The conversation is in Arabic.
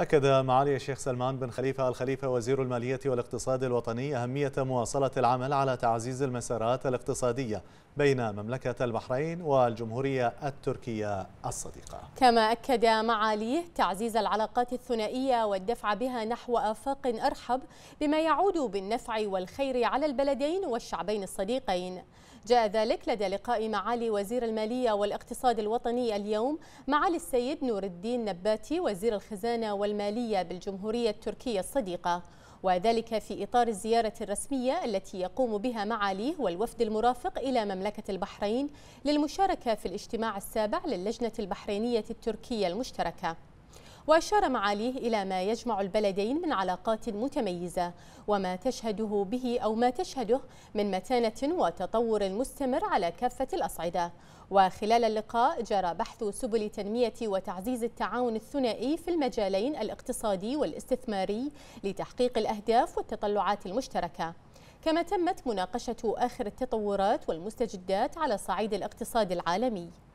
أكد معالي الشيخ سلمان بن خليفة الخليفة وزير المالية والاقتصاد الوطني أهمية مواصلة العمل على تعزيز المسارات الاقتصادية بين مملكة البحرين والجمهورية التركية الصديقة كما أكد معاليه تعزيز العلاقات الثنائية والدفع بها نحو آفاق أرحب بما يعود بالنفع والخير على البلدين والشعبين الصديقين جاء ذلك لدى لقاء معالي وزير المالية والاقتصاد الوطني اليوم معالي السيد نور الدين نباتي وزير الخزانة وال والمالية بالجمهورية التركية الصديقة وذلك في إطار الزيارة الرسمية التي يقوم بها معاليه والوفد المرافق إلى مملكة البحرين للمشاركة في الاجتماع السابع للجنة البحرينية التركية المشتركة وأشار معاليه إلى ما يجمع البلدين من علاقات متميزة وما تشهده به أو ما تشهده من متانة وتطور مستمر على كافة الأصعدة وخلال اللقاء جرى بحث سبل تنمية وتعزيز التعاون الثنائي في المجالين الاقتصادي والاستثماري لتحقيق الأهداف والتطلعات المشتركة كما تمت مناقشة آخر التطورات والمستجدات على صعيد الاقتصاد العالمي